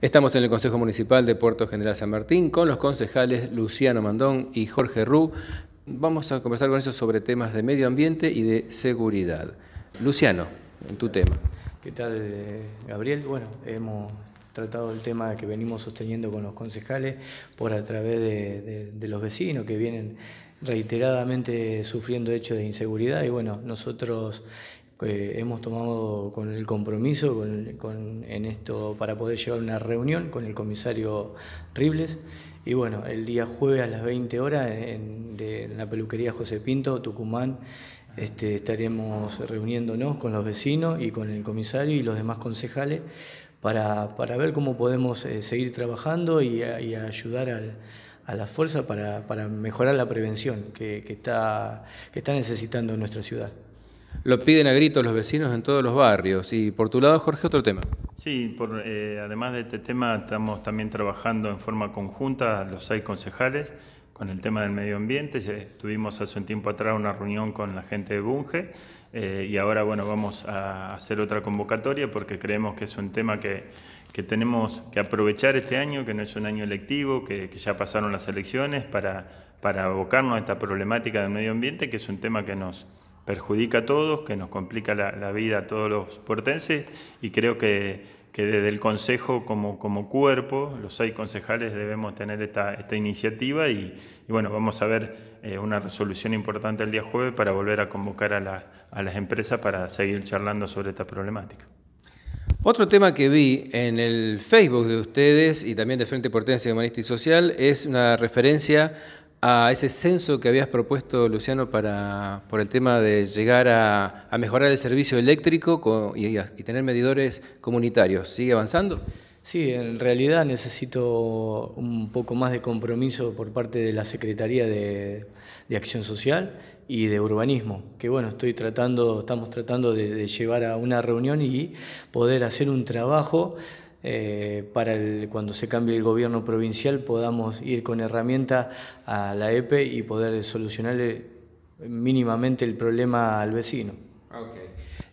Estamos en el Consejo Municipal de Puerto General San Martín con los concejales Luciano Mandón y Jorge Rú. Vamos a conversar con ellos sobre temas de medio ambiente y de seguridad. Luciano, en tu tema. ¿Qué tal, eh, Gabriel? Bueno, hemos tratado el tema que venimos sosteniendo con los concejales por a través de los vecinos que vienen reiteradamente sufriendo hechos de inseguridad y bueno, nosotros hemos tomado con el compromiso con, en esto para poder llevar una reunión con el comisario Ribles. Y bueno, el día jueves a las 20 horas en, de, la peluquería José Pinto, Tucumán, este, estaremos reuniéndonos con los vecinos y con el comisario y los demás concejales para, para ver cómo podemos eh, seguir trabajando y, ayudar a la fuerza para, mejorar la prevención que, que, está, que está necesitando nuestra ciudad lo piden a gritos los vecinos en todos los barrios. Y por tu lado, Jorge, otro tema. Sí, por, eh, además de este tema, estamos también trabajando en forma conjunta los seis concejales con el tema del medio ambiente. Tuvimos hace un tiempo atrás una reunión con la gente de Bunge eh, y ahora bueno, vamos a hacer otra convocatoria porque creemos que es un tema que, tenemos que aprovechar este año, que no es un año electivo, que, que ya pasaron las elecciones para, para abocarnos a esta problemática del medio ambiente, que es un tema que nos perjudica a todos, que nos complica la, vida a todos los portenses, y creo que, desde el Consejo como, cuerpo, los seis concejales debemos tener esta, iniciativa y, bueno, vamos a ver eh, una resolución importante el día jueves para volver a convocar a, a las empresas para seguir charlando sobre esta problemática. Otro tema que vi en el Facebook de ustedes y también de Frente Portense Humanista y Social es una referencia a ese censo que habías propuesto, Luciano, para, por el tema de llegar a, mejorar el servicio eléctrico y, tener medidores comunitarios. ¿Sigue avanzando? Sí, en realidad necesito un poco más de compromiso por parte de la Secretaría de, Acción Social y de Urbanismo, que bueno, estoy tratando, estamos tratando de llevar a una reunión y poder hacer un trabajo eh, para cuando se cambie el gobierno provincial podamos ir con herramienta a la EPE y poder solucionarle mínimamente el problema al vecino.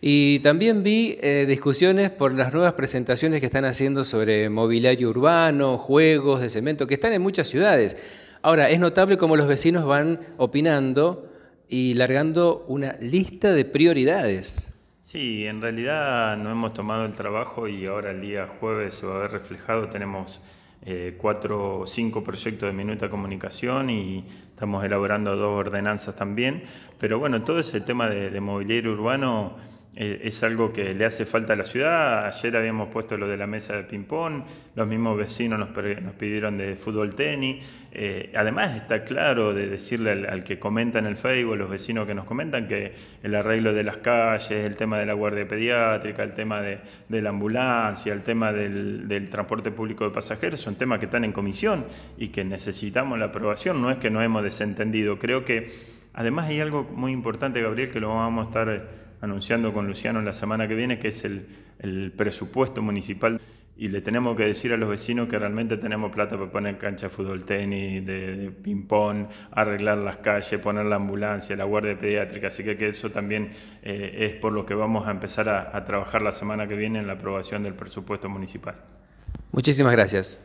Y también vi eh, discusiones por las nuevas presentaciones que están haciendo sobre mobiliario urbano, juegos de cemento, que están en muchas ciudades. Ahora, es notable como los vecinos van opinando y largando una lista de prioridades. Sí, en realidad no hemos tomado el trabajo y ahora el día jueves se va a ver reflejado. Tenemos eh, cuatro o cinco proyectos de Minuta Comunicación y estamos elaborando dos ordenanzas también. Pero bueno, todo ese tema de, de mobiliario urbano eh, es algo que le hace falta a la ciudad. Ayer habíamos puesto lo de la mesa de ping-pong, los mismos vecinos nos, nos pidieron de fútbol-tenis. Eh, además, está claro de decirle al, que comenta en el Facebook, los vecinos que nos comentan, que el arreglo de las calles, el tema de la guardia pediátrica, el tema de, la ambulancia, el tema del, del, transporte público de pasajeros, son temas que están en comisión y que necesitamos la aprobación. No es que no hemos desentendido. Creo que, además, hay algo muy importante, Gabriel, que lo vamos a estar anunciando con Luciano la semana que viene, que es el, presupuesto municipal y le tenemos que decir a los vecinos que realmente tenemos plata para poner cancha de fútbol tenis, de, ping-pong, arreglar las calles, poner la ambulancia, la guardia pediátrica. Así que, que eso también eh, es por lo que vamos a empezar a, a trabajar la semana que viene en la aprobación del presupuesto municipal. Muchísimas gracias.